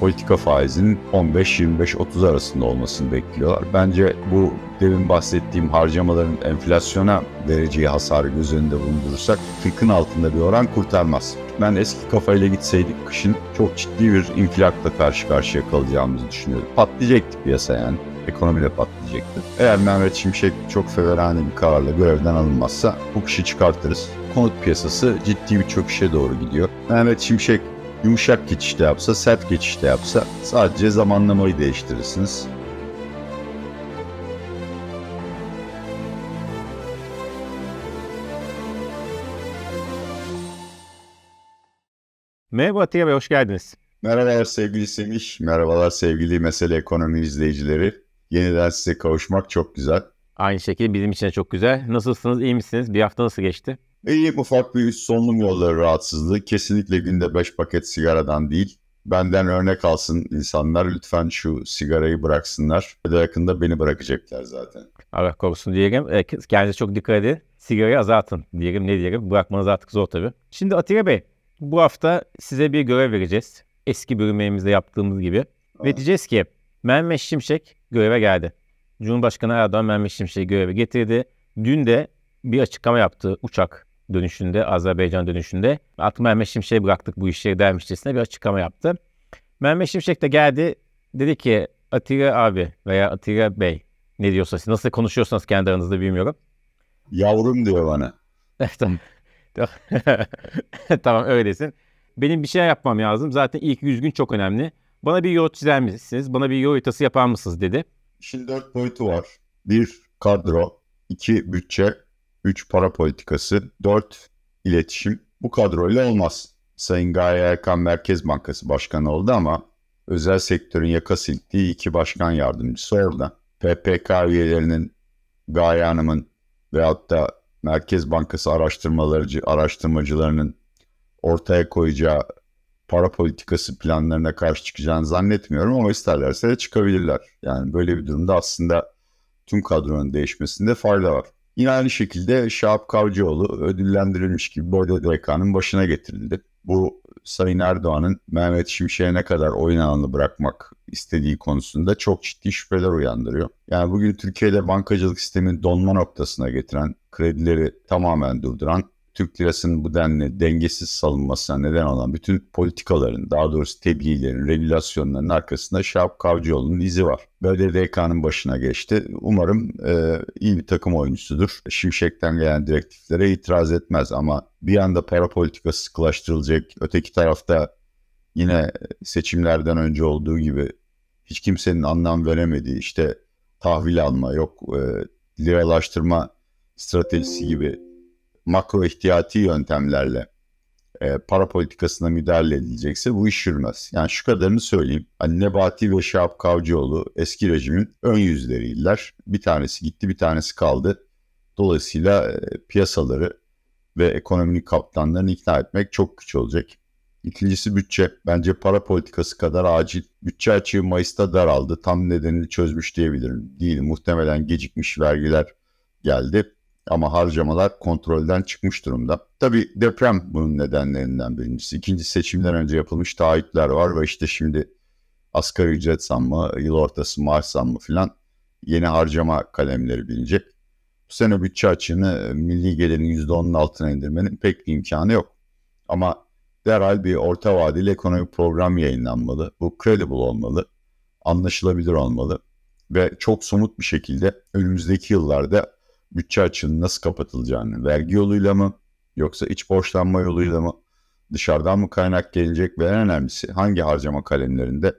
politika faizinin 15-25-30 arasında olmasını bekliyorlar. Bence bu demin bahsettiğim harcamaların enflasyona vereceği hasarı göz önünde bulundurursak 40'ın altında bir oran kurtarmaz. Ben eski kafayla gitseydik kışın çok ciddi bir infilakla karşı karşıya kalacağımızı düşünüyorum. Patlayacaktı piyasa yani ekonomi de patlayacaktı. Eğer Mehmet Şimşek çok feverane bir kararla görevden alınmazsa bu kişi çıkartırız. Konut piyasası ciddi bir çöküşe doğru gidiyor. Mehmet Şimşek Yumuşak geçişte yapsa, sert geçişte yapsa sadece zamanlamayı değiştirirsiniz. Merhaba Atiye Bey, hoş geldiniz. Merhabalar sevgili Semih, merhabalar sevgili Mesele Ekonomi izleyicileri. Yeniden size kavuşmak çok güzel. Aynı şekilde bizim için de çok güzel. Nasılsınız, iyi misiniz? Bir hafta nasıl geçti? Eğilim ufak bir solunum yolları rahatsızlığı kesinlikle günde 5 paket sigaradan değil. Benden örnek alsın insanlar lütfen şu sigarayı bıraksınlar. Ve yakında beni bırakacaklar zaten. Allah korusun diyelim. E, kendinize çok dikkat edin. Sigarayı azaltın diyelim ne diyelim. Bırakmanız artık zor tabii. Şimdi Atilla Bey bu hafta size bir görev vereceğiz. Eski bölümlerimizde yaptığımız gibi. Aa. Ve diyeceğiz ki Mehmet Şimşek göreve geldi. Cumhurbaşkanı Erdoğan Mehmet Şimşek'i göreve getirdi. Dün de bir açıklama yaptı uçak dönüşünde, Azerbaycan dönüşünde aklıma Mehmet Şimşek'e bıraktık bu işe dermişçesine bir açıklama yaptı. Mehmet Şimşek de geldi dedi ki Atilla abi veya Atilla Bey ne diyorsa siz nasıl konuşuyorsanız kendi aranızda bilmiyorum. Yavrum diyor bana. tamam. tamam öylesin. Benim bir şey yapmam lazım. Zaten ilk yüz gün çok önemli. Bana bir yol çizer misiniz? Bana bir yol haritası yapar mısınız dedi. Şimdi dört boyutu var. Bir kadro, iki bütçe, 3. Para politikası. 4. iletişim. Bu kadroyla olmaz. Sayın Gaye Erkan Merkez Bankası Başkanı oldu ama özel sektörün yaka sildiği iki başkan yardımcısı orada. PPK üyelerinin Gaye Hanım'ın veyahut da Merkez Bankası araştırmalarcı, araştırmacılarının ortaya koyacağı para politikası planlarına karşı çıkacağını zannetmiyorum ama isterlerse de çıkabilirler. Yani böyle bir durumda aslında tüm kadronun değişmesinde fayda var. Yine aynı şekilde Şahap Kavcıoğlu ödüllendirilmiş gibi Bordo DK'nın başına getirildi. Bu Sayın Erdoğan'ın Mehmet Şimşek'e ne kadar oyun alanı bırakmak istediği konusunda çok ciddi şüpheler uyandırıyor. Yani bugün Türkiye'de bankacılık sistemini donma noktasına getiren, kredileri tamamen durduran Türk lirasının bu denli dengesiz salınmasına neden olan bütün politikaların, daha doğrusu tebliğlerin, regülasyonların arkasında Şahap Kavcıoğlu'nun izi var. BDDK'nın başına geçti. Umarım e, iyi bir takım oyuncusudur. Şimşek'ten gelen direktiflere itiraz etmez ama bir anda para politikası sıkılaştırılacak. Öteki tarafta yine seçimlerden önce olduğu gibi hiç kimsenin anlam veremediği işte tahvil alma, yok e, liralaştırma stratejisi gibi makro ihtiyati yöntemlerle e, para politikasına müdahale edilecekse bu iş yürümez. Yani şu kadarını söyleyeyim. Hani Nebati ve Şahap Kavcıoğlu eski rejimin ön yüzleriydiler. Bir tanesi gitti bir tanesi kaldı. Dolayısıyla e, piyasaları ve ekonomik kaptanlarını ikna etmek çok güç olacak. İkincisi bütçe. Bence para politikası kadar acil. Bütçe açığı Mayıs'ta daraldı. Tam nedenini çözmüş diyebilirim. Değil muhtemelen gecikmiş vergiler geldi ama harcamalar kontrolden çıkmış durumda. Tabi deprem bunun nedenlerinden birincisi. İkinci seçimden önce yapılmış taahhütler var ve işte şimdi asgari ücret zammı, yıl ortası maaş zammı filan yeni harcama kalemleri binecek. Bu sene bütçe açığını e, milli gelirin %10'un altına indirmenin pek bir imkanı yok. Ama derhal bir orta vadeli ekonomi program yayınlanmalı. Bu credible olmalı, anlaşılabilir olmalı ve çok somut bir şekilde önümüzdeki yıllarda bütçe açığının nasıl kapatılacağını vergi yoluyla mı yoksa iç borçlanma yoluyla mı dışarıdan mı kaynak gelecek ve en önemlisi hangi harcama kalemlerinde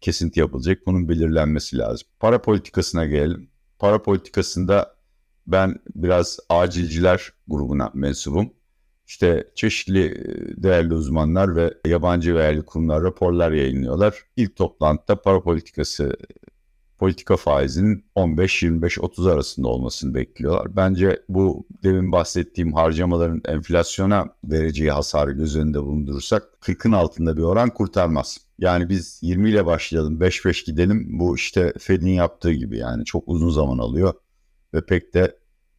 kesinti yapılacak bunun belirlenmesi lazım. Para politikasına gelelim. Para politikasında ben biraz acilciler grubuna mensubum. İşte çeşitli değerli uzmanlar ve yabancı değerli kurumlar raporlar yayınlıyorlar. İlk toplantıda para politikası politika faizinin 15-25-30 arasında olmasını bekliyorlar. Bence bu demin bahsettiğim harcamaların enflasyona vereceği hasarı göz önünde bulundurursak 40'ın altında bir oran kurtarmaz. Yani biz 20 ile başlayalım 5-5 gidelim bu işte Fed'in yaptığı gibi yani çok uzun zaman alıyor ve pek de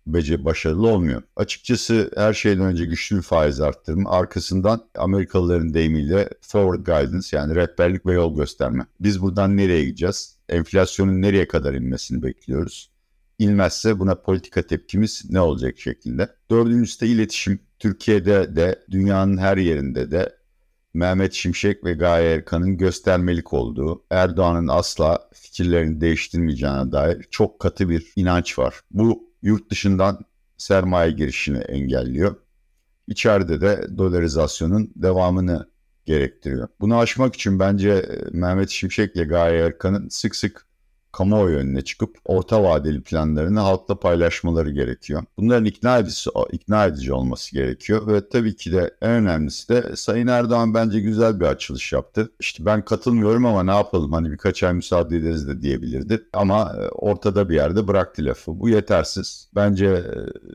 bece başarılı olmuyor. Açıkçası her şeyden önce güçlü bir faiz arttırma arkasından Amerikalıların deyimiyle forward guidance yani rehberlik ve yol gösterme. Biz buradan nereye gideceğiz? enflasyonun nereye kadar inmesini bekliyoruz. İnmezse buna politika tepkimiz ne olacak şeklinde. Dördüncüsü de iletişim. Türkiye'de de dünyanın her yerinde de Mehmet Şimşek ve Gaye Erkan'ın göstermelik olduğu, Erdoğan'ın asla fikirlerini değiştirmeyeceğine dair çok katı bir inanç var. Bu yurt dışından sermaye girişini engelliyor. İçeride de dolarizasyonun devamını gerektiriyor. Bunu aşmak için bence e, Mehmet Şimşek ile Gaye Erkan'ın sık sık kamuoyu önüne çıkıp orta vadeli planlarını halkla paylaşmaları gerekiyor. Bunların ikna edici, ikna edici olması gerekiyor ve tabii ki de en önemlisi de Sayın Erdoğan bence güzel bir açılış yaptı. İşte ben katılmıyorum ama ne yapalım hani birkaç ay müsaade ederiz de diyebilirdi ama e, ortada bir yerde bıraktı lafı. Bu yetersiz. Bence e,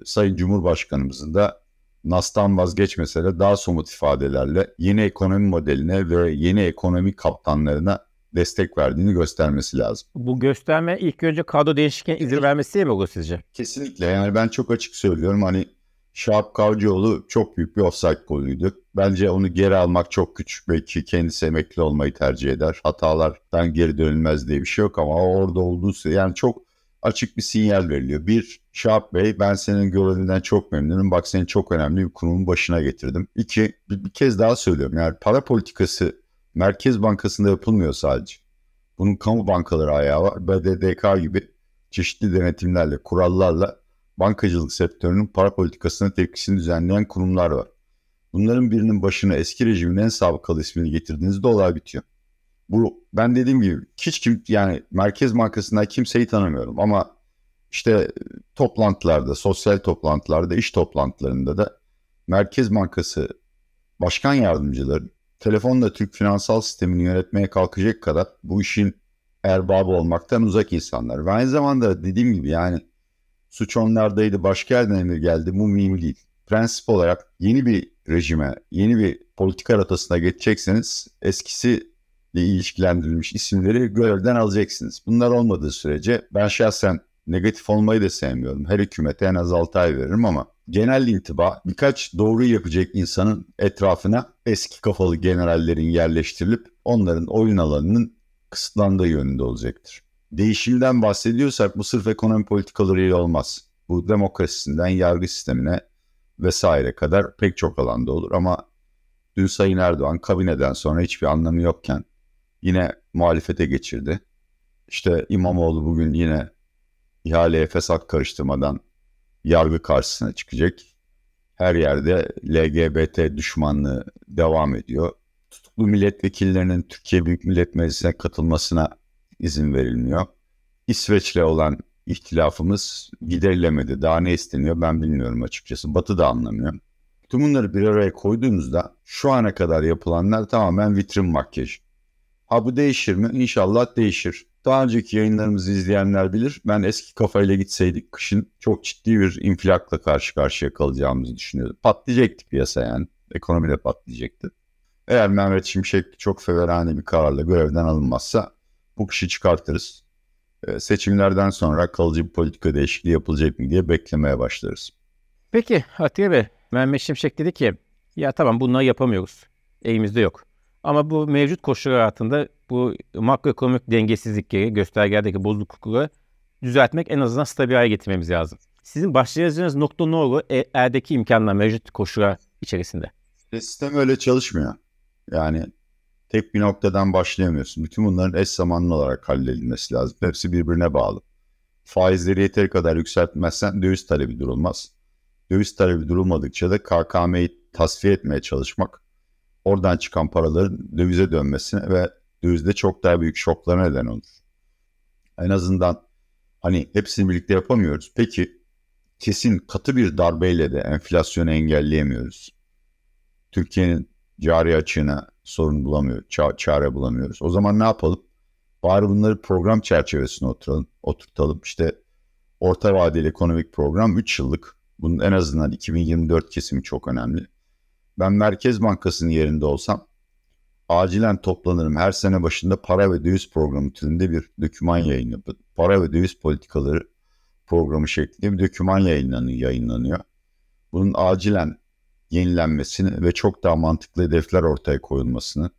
Sayın Cumhurbaşkanımızın da NAS'tan vazgeçmese de daha somut ifadelerle yeni ekonomi modeline ve yeni ekonomi kaptanlarına destek verdiğini göstermesi lazım. Bu gösterme ilk önce kadro değişikliğine izin vermesi mi bu sizce? Kesinlikle yani ben çok açık söylüyorum hani Şahap Kavcıoğlu çok büyük bir offside golüydü. Bence onu geri almak çok güç. Belki kendisi emekli olmayı tercih eder. Hatalardan geri dönülmez diye bir şey yok ama orada olduysa yani çok açık bir sinyal veriliyor. Bir, Şahap Bey ben senin görevinden çok memnunum. Bak seni çok önemli bir kurumun başına getirdim. İki, bir, bir kez daha söylüyorum. Yani para politikası Merkez Bankası'nda yapılmıyor sadece. Bunun kamu bankaları ayağı var. BDDK gibi çeşitli denetimlerle, kurallarla bankacılık sektörünün para politikasına tepkisini düzenleyen kurumlar var. Bunların birinin başına eski rejimin en sabıkalı ismini getirdiğinizde olay bitiyor bu ben dediğim gibi hiç kim yani Merkez Bankası'ndan kimseyi tanımıyorum ama işte toplantılarda, sosyal toplantılarda, iş toplantılarında da Merkez Bankası başkan yardımcıları telefonla Türk finansal sistemini yönetmeye kalkacak kadar bu işin erbabı olmaktan uzak insanlar. Ve aynı zamanda dediğim gibi yani suç onlardaydı, başka yerden emir geldi bu mühim değil. Prensip olarak yeni bir rejime, yeni bir politika rotasına geçecekseniz eskisi ilişkilendirilmiş isimleri görevden alacaksınız. Bunlar olmadığı sürece ben şahsen negatif olmayı da sevmiyorum. Her hükümete en az 6 ay veririm ama genel intiba birkaç doğru yapacak insanın etrafına eski kafalı generallerin yerleştirilip onların oyun alanının kısıtlandığı yönünde olacaktır. Değişimden bahsediyorsak bu sırf ekonomi politikalarıyla olmaz. Bu demokrasisinden yargı sistemine vesaire kadar pek çok alanda olur ama dün Sayın Erdoğan kabineden sonra hiçbir anlamı yokken yine muhalefete geçirdi. İşte İmamoğlu bugün yine ihaleye fesat karıştırmadan yargı karşısına çıkacak. Her yerde LGBT düşmanlığı devam ediyor. Tutuklu milletvekillerinin Türkiye Büyük Millet Meclisi'ne katılmasına izin verilmiyor. İsveç'le olan ihtilafımız giderilemedi. Daha ne isteniyor ben bilmiyorum açıkçası. Batı da anlamıyor. Tüm bunları bir araya koyduğumuzda şu ana kadar yapılanlar tamamen vitrin makyaj. Ha bu değişir mi? İnşallah değişir. Daha önceki yayınlarımızı izleyenler bilir. Ben eski kafayla gitseydik kışın çok ciddi bir infilakla karşı karşıya kalacağımızı düşünüyordum. Patlayacaktı piyasa yani. Ekonomi de patlayacaktı. Eğer Mehmet Şimşek çok feverane bir kararla görevden alınmazsa bu kişi çıkartırız. Ee, seçimlerden sonra kalıcı bir politika değişikliği yapılacak mı diye beklemeye başlarız. Peki Hatice Bey, Mehmet Şimşek dedi ki ya tamam bunları yapamıyoruz. Eğimizde yok. Ama bu mevcut koşullar altında bu makroekonomik dengesizlikleri, göstergelerdeki bozuklukları düzeltmek en azından stabil hale getirmemiz lazım. Sizin başlayacağınız nokta ne olur? Erdeki eldeki imkanlar mevcut koşullar içerisinde. E, sistem öyle çalışmıyor. Yani tek bir noktadan başlayamıyorsun. Bütün bunların eş zamanlı olarak halledilmesi lazım. Hepsi birbirine bağlı. Faizleri yeteri kadar yükseltmezsen döviz talebi durulmaz. Döviz talebi durulmadıkça da KKM'yi tasfiye etmeye çalışmak oradan çıkan paraların dövize dönmesine ve dövizde çok daha büyük şoklara neden olur. En azından hani hepsini birlikte yapamıyoruz. Peki kesin katı bir darbeyle de enflasyonu engelleyemiyoruz. Türkiye'nin cari açığına sorun bulamıyor, ça- çare bulamıyoruz. O zaman ne yapalım? Bari bunları program çerçevesine oturalım, oturtalım. İşte orta vadeli ekonomik program 3 yıllık. Bunun en azından 2024 kesimi çok önemli. Ben Merkez Bankası'nın yerinde olsam acilen toplanırım. Her sene başında para ve döviz programı türünde bir döküman yayını, para ve döviz politikaları programı şeklinde bir döküman yayınlanıyor. Bunun acilen yenilenmesini ve çok daha mantıklı hedefler ortaya koyulmasını,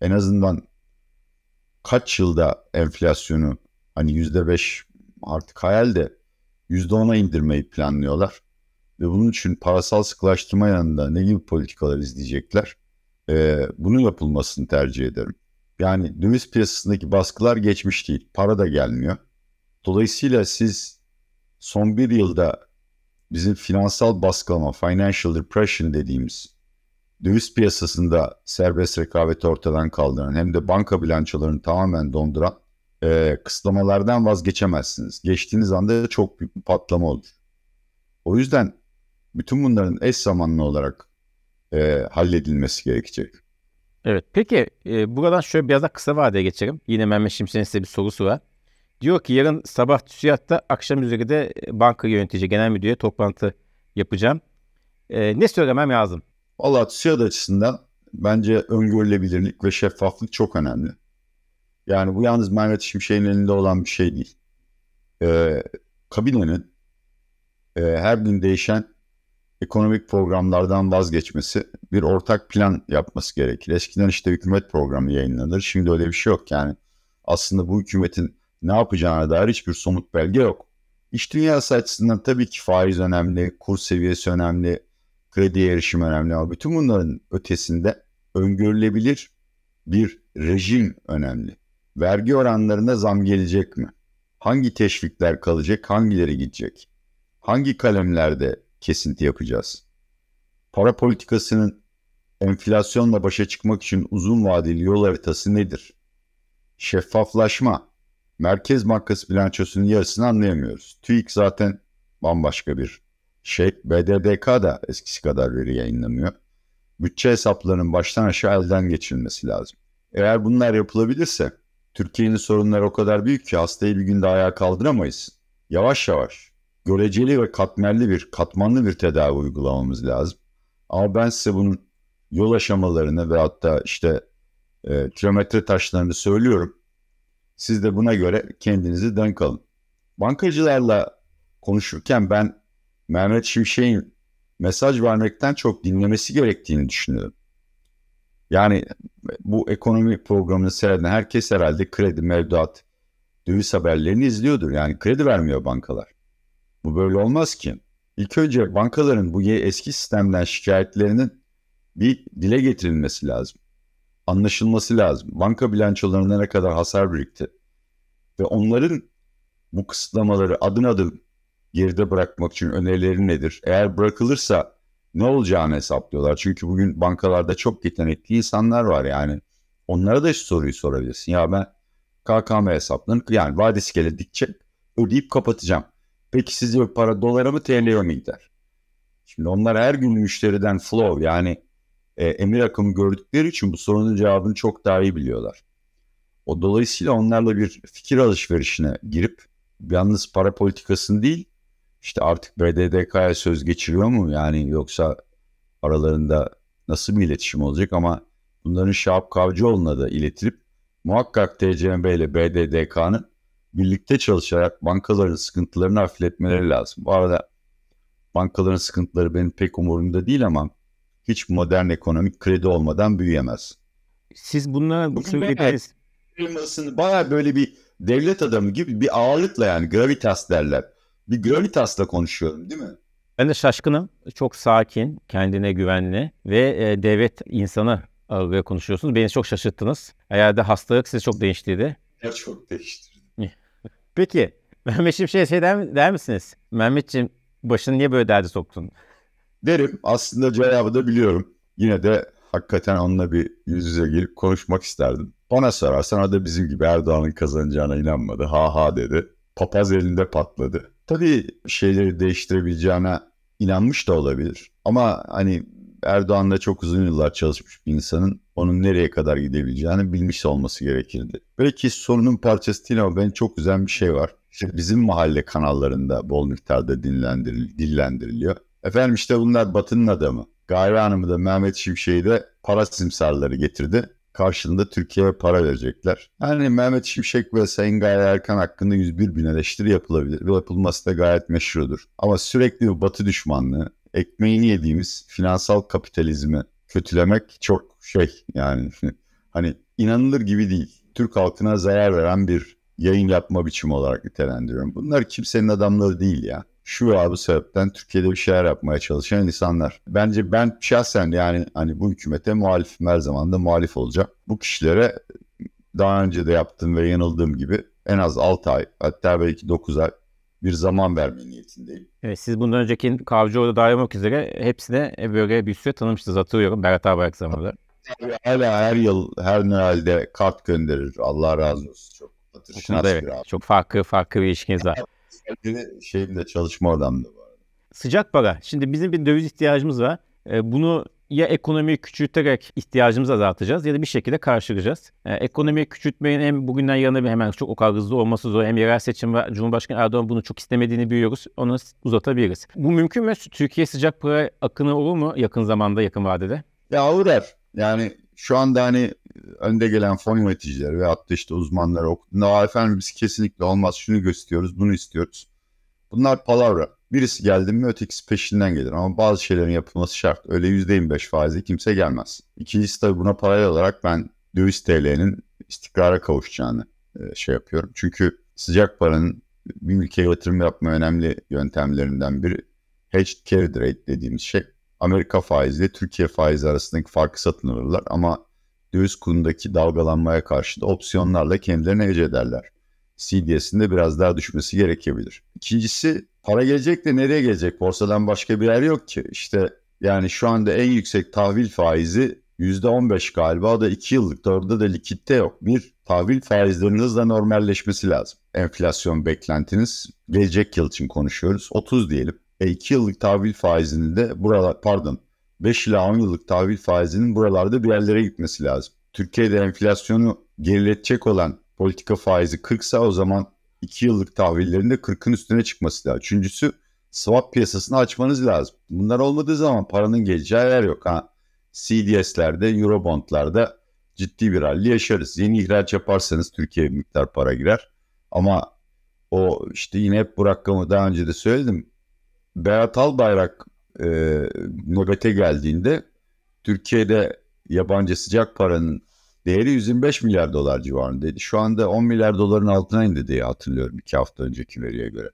en azından kaç yılda enflasyonu hani %5 artık hayal de %10'a indirmeyi planlıyorlar ve bunun için parasal sıklaştırma yanında ne gibi politikalar izleyecekler? Ee, bunun yapılmasını tercih ederim. Yani döviz piyasasındaki baskılar geçmiş değil. Para da gelmiyor. Dolayısıyla siz son bir yılda bizim finansal baskılama, financial depression dediğimiz döviz piyasasında serbest rekabeti ortadan kaldıran hem de banka bilançolarını tamamen donduran e, kısıtlamalardan vazgeçemezsiniz. Geçtiğiniz anda çok büyük bir patlama olur. O yüzden bütün bunların eş zamanlı olarak e, halledilmesi gerekecek. Evet peki e, buradan şöyle biraz daha kısa vadeye geçelim. Yine Mehmet Şimşek'in size bir sorusu var. Diyor ki yarın sabah TÜSİAD'da akşam üzeri de e, banka yönetici genel müdüre toplantı yapacağım. E, ne söylemem lazım? Valla TÜSİAD açısından bence öngörülebilirlik ve şeffaflık çok önemli. Yani bu yalnız Mehmet Şimşek'in elinde olan bir şey değil. E, kabinenin e, her gün değişen ekonomik programlardan vazgeçmesi, bir ortak plan yapması gerekir. Eskiden işte hükümet programı yayınlanır. Şimdi öyle bir şey yok yani. Aslında bu hükümetin ne yapacağına dair hiçbir somut belge yok. İş dünyası açısından tabii ki faiz önemli, kur seviyesi önemli, kredi erişim önemli ama bütün bunların ötesinde öngörülebilir bir rejim önemli. Vergi oranlarına zam gelecek mi? Hangi teşvikler kalacak, hangileri gidecek? Hangi kalemlerde kesinti yapacağız. Para politikasının enflasyonla başa çıkmak için uzun vadeli yol haritası nedir? Şeffaflaşma. Merkez Bankası bilançosunun yarısını anlayamıyoruz. TÜİK zaten bambaşka bir şey. BDDK da eskisi kadar veri yayınlamıyor. Bütçe hesaplarının baştan aşağı elden geçirilmesi lazım. Eğer bunlar yapılabilirse Türkiye'nin sorunları o kadar büyük ki hastayı bir günde ayağa kaldıramayız. Yavaş yavaş göreceli ve katmerli bir, katmanlı bir tedavi uygulamamız lazım. Ama ben size bunun yol aşamalarını ve hatta işte e, kilometre taşlarını söylüyorum. Siz de buna göre kendinizi denk alın. Bankacılarla konuşurken ben Mehmet Şimşek'in mesaj vermekten çok dinlemesi gerektiğini düşünüyorum. Yani bu ekonomi programını seyreden herkes herhalde kredi, mevduat, döviz haberlerini izliyordur. Yani kredi vermiyor bankalar. Bu böyle olmaz ki. İlk önce bankaların bu eski sistemden şikayetlerinin bir dile getirilmesi lazım. Anlaşılması lazım. Banka bilançolarına ne kadar hasar birikti. Ve onların bu kısıtlamaları adım adım geride bırakmak için önerileri nedir? Eğer bırakılırsa ne olacağını hesaplıyorlar. Çünkü bugün bankalarda çok yetenekli insanlar var yani. Onlara da şu soruyu sorabilirsin. Ya ben KKM hesaplarını yani vadesi geledikçe ödeyip kapatacağım. Peki sizce para dolara mı TL'ye mi gider? Şimdi onlar her gün müşteriden flow yani e, emir akımı gördükleri için bu sorunun cevabını çok daha iyi biliyorlar. O dolayısıyla onlarla bir fikir alışverişine girip yalnız para politikasını değil işte artık BDDK'ya söz geçiriyor mu yani yoksa aralarında nasıl bir iletişim olacak ama bunların Şahap Kavcıoğlu'na da iletilip muhakkak TCMB ile BDDK'nın birlikte çalışarak bankaların sıkıntılarını hafifletmeleri lazım. Bu arada bankaların sıkıntıları benim pek umurumda değil ama hiç modern ekonomik kredi olmadan büyüyemez. Siz bunlar bu söylediğiniz firmasını baya böyle bir devlet adamı gibi bir ağırlıkla yani gravitas derler. Bir gravitasla konuşuyorum değil mi? Ben de şaşkınım. Çok sakin, kendine güvenli ve e, devlet insanı ve konuşuyorsunuz. Beni çok şaşırttınız. Eğer de hastalık sizi çok değiştirdi. Ya çok değişti. Peki Mehmet Şimşek'e şey der, der misiniz? Mehmetciğim başını niye böyle derdi soktun? Derim. Aslında cevabı da biliyorum. Yine de hakikaten onunla bir yüz yüze gelip konuşmak isterdim. Bana sorarsan o da bizim gibi Erdoğan'ın kazanacağına inanmadı. Ha ha dedi. Papaz elinde patladı. Tabii şeyleri değiştirebileceğine inanmış da olabilir. Ama hani Erdoğan'la çok uzun yıllar çalışmış bir insanın onun nereye kadar gidebileceğini bilmiş olması gerekirdi. Belki sorunun parçası değil ama ben çok güzel bir şey var. İşte bizim mahalle kanallarında bol miktarda dinlendiril dillendiriliyor. Efendim işte bunlar Batı'nın adamı. Gayri Hanım'ı da Mehmet Şimşek'i de para simsarları getirdi. Karşılığında Türkiye'ye para verecekler. Yani Mehmet Şimşek ve Sayın Gayri Erkan hakkında 101 bin eleştiri yapılabilir. Ve yapılması da gayet meşrudur. Ama sürekli bir Batı düşmanlığı, ekmeğini yediğimiz finansal kapitalizmi kötülemek çok şey yani hani inanılır gibi değil. Türk halkına zarar veren bir yayın yapma biçimi olarak nitelendiriyorum. Bunlar kimsenin adamları değil ya. Şu ve bu sebepten Türkiye'de bir şeyler yapmaya çalışan insanlar. Bence ben şahsen yani hani bu hükümete muhalifim her zaman da muhalif olacağım. Bu kişilere daha önce de yaptığım ve yanıldığım gibi en az 6 ay hatta belki 9 ay bir zaman verme niyetindeyim. Evet, siz bundan önceki Kavcıoğlu dahil olmak üzere hepsine böyle bir süre tanımıştınız hatırlıyorum Berat Albayrak zamanında. Hala her yıl her nerede kart gönderir. Allah razı olsun. Çok atışınız evet, abi. Çok farklı farklı bir ilişkiniz var. Şeyim de çalışma odamda var. Sıcak para. Şimdi bizim bir döviz ihtiyacımız var. E, bunu ya ekonomiyi küçülterek ihtiyacımızı azaltacağız ya da bir şekilde karşılayacağız. E, ekonomiyi küçültmeyin hem bugünden yarına bir hemen çok o kadar hızlı olması zor hem yerel seçim ve Cumhurbaşkanı Erdoğan bunu çok istemediğini biliyoruz. Onu uzatabiliriz. Bu mümkün mü? Türkiye sıcak para akını olur mu yakın zamanda, yakın vadede? Ya uğrar. Er. Yani şu anda hani önde gelen fon yöneticileri ve hatta işte uzmanlar okuduğunda efendim biz kesinlikle olmaz şunu gösteriyoruz bunu istiyoruz. Bunlar palavra. Birisi geldi mi ötekisi peşinden gelir ama bazı şeylerin yapılması şart. Öyle %25 faize kimse gelmez. İkincisi tabii buna paralel olarak ben döviz TL'nin istikrara kavuşacağını e, şey yapıyorum. Çünkü sıcak paranın bir ülkeye yatırım yapma önemli yöntemlerinden biri hedge carry rate dediğimiz şey. Amerika faizle Türkiye faizi arasındaki farkı satın alırlar ama döviz kurundaki dalgalanmaya karşı da opsiyonlarla kendilerini hece ederler. CDS'inde biraz daha düşmesi gerekebilir. İkincisi para gelecek de nereye gelecek? Borsadan başka bir yer yok ki. İşte yani şu anda en yüksek tahvil faizi %15 galiba o da 2 yıllık. Orada da likitte yok. Bir, tahvil faizlerinin hızla normalleşmesi lazım. Enflasyon beklentiniz gelecek yıl için konuşuyoruz. 30 diyelim. E 2 yıllık tahvil faizinin de buralar pardon 5 ila 10 yıllık tahvil faizinin buralarda bir yerlere gitmesi lazım. Türkiye'de enflasyonu geriletecek olan politika faizi 40 sa o zaman 2 yıllık tahvillerinde 40'ın üstüne çıkması lazım. Üçüncüsü swap piyasasını açmanız lazım. Bunlar olmadığı zaman paranın geleceği yer yok. Ha, CDS'lerde, Eurobond'larda ciddi bir halli yaşarız. Yeni ihraç yaparsanız Türkiye miktar para girer. Ama o işte yine hep bu rakamı daha önce de söyledim. Berat Albayrak e, nöbete geldiğinde Türkiye'de yabancı sıcak paranın Değeri 125 milyar dolar civarındaydı. Şu anda 10 milyar doların altına indi diye hatırlıyorum iki hafta önceki veriye göre.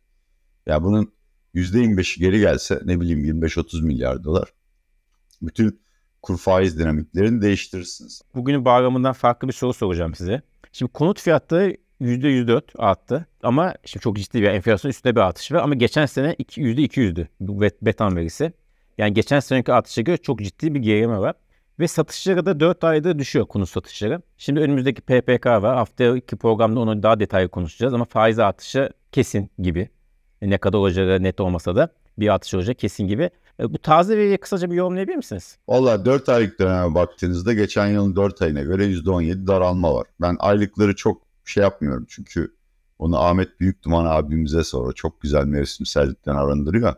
Ya yani bunun %25'i geri gelse ne bileyim 25-30 milyar dolar. Bütün kur faiz dinamiklerini değiştirirsiniz. Bugünün bağlamından farklı bir soru soracağım size. Şimdi konut fiyatları %104 arttı. Ama şimdi çok ciddi bir enflasyon üstüne bir artış var. Ama geçen sene %200'dü bu betan verisi. Yani geçen seneki artışa göre çok ciddi bir gerileme var. Ve satışları da 4 ayda düşüyor konu satışları. Şimdi önümüzdeki PPK var. hafta Haftaki programda onu daha detaylı konuşacağız ama faiz artışı kesin gibi. E, ne kadar olacağı net olmasa da bir artış olacak kesin gibi. E, bu taze veriye kısaca bir yorumlayabilir misiniz? Valla 4 aylık döneme baktığınızda geçen yılın 4 ayına göre %17 daralma var. Ben aylıkları çok şey yapmıyorum çünkü onu Ahmet Büyük Duman abimize sonra çok güzel mevsimsellikten arındırıyor.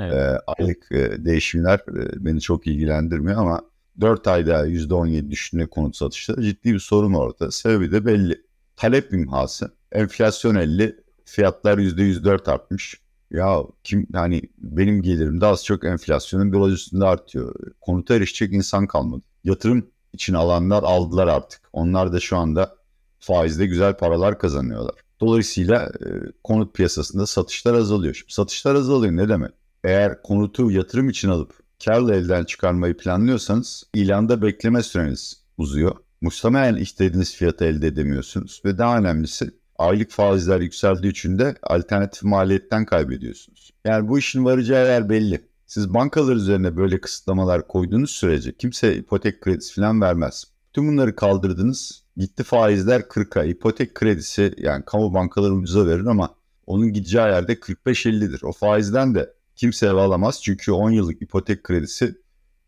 Evet. E, aylık e, değişimler e, beni çok ilgilendirmiyor ama 4 ayda %17 düşünce konut satışları ciddi bir sorun orada. Sebebi de belli. Talep imhası. Enflasyon 50, fiyatlar %104 artmış. Ya kim hani benim gelirim de az çok enflasyonun biraz üstünde artıyor. Konuta erişecek insan kalmadı. Yatırım için alanlar aldılar artık. Onlar da şu anda faizde güzel paralar kazanıyorlar. Dolayısıyla e, konut piyasasında satışlar azalıyor. Şimdi satışlar azalıyor ne demek? Eğer konutu yatırım için alıp karla elden çıkarmayı planlıyorsanız ilanda bekleme süreniz uzuyor. Muhtemelen istediğiniz fiyatı elde edemiyorsunuz ve daha önemlisi aylık faizler yükseldiği için de alternatif maliyetten kaybediyorsunuz. Yani bu işin varacağı yer belli. Siz bankalar üzerine böyle kısıtlamalar koyduğunuz sürece kimse ipotek kredisi falan vermez. Tüm bunları kaldırdınız. Gitti faizler 40'a. ipotek kredisi yani kamu bankaları ucuza verir ama onun gideceği yerde 45-50'dir. O faizden de kimse ev alamaz. Çünkü 10 yıllık ipotek kredisi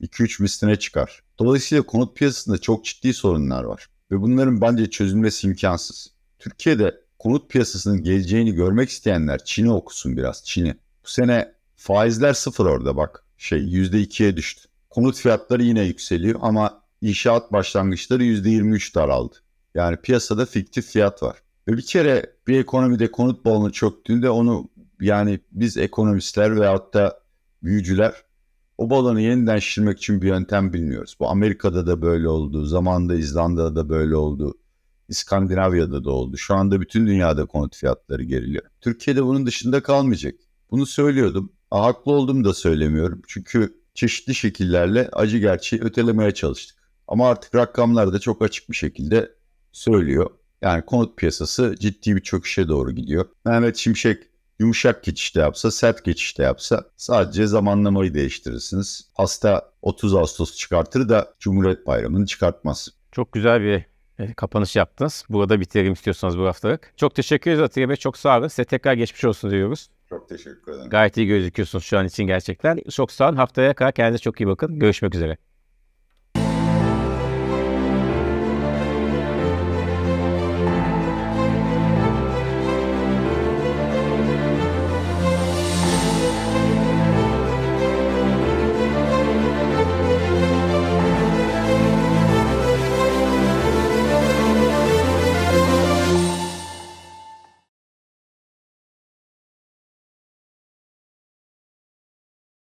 2-3 misline çıkar. Dolayısıyla konut piyasasında çok ciddi sorunlar var ve bunların bence çözülmesi imkansız. Türkiye'de konut piyasasının geleceğini görmek isteyenler Çin'i okusun biraz Çin'i. Bu sene faizler sıfır orada bak şey %2'ye düştü. Konut fiyatları yine yükseliyor ama inşaat başlangıçları %23 daraldı. Yani piyasada fiktif fiyat var. Ve bir kere bir ekonomide konut balonu çöktüğünde onu yani biz ekonomistler veyahut da büyücüler o balonu yeniden şişirmek için bir yöntem bilmiyoruz. Bu Amerika'da da böyle oldu, zamanında İzlanda'da da böyle oldu, İskandinavya'da da oldu. Şu anda bütün dünyada konut fiyatları geriliyor. Türkiye'de bunun dışında kalmayacak. Bunu söylüyordum. haklı olduğumu da söylemiyorum. Çünkü çeşitli şekillerle acı gerçeği ötelemeye çalıştık. Ama artık rakamlar da çok açık bir şekilde söylüyor. Yani konut piyasası ciddi bir çöküşe doğru gidiyor. Mehmet Şimşek yumuşak geçişte yapsa, sert geçişte yapsa sadece zamanlamayı değiştirirsiniz. Hasta 30 Ağustos çıkartır da Cumhuriyet Bayramı'nı çıkartmaz. Çok güzel bir e, kapanış yaptınız. Burada bitirelim istiyorsanız bu haftalık. Çok teşekkür ederiz Atiye Bey. Çok sağ olun. Size tekrar geçmiş olsun diyoruz. Çok teşekkür ederim. Gayet iyi gözüküyorsunuz şu an için gerçekten. Çok sağ olun. Haftaya kadar kendinize çok iyi bakın. Görüşmek üzere.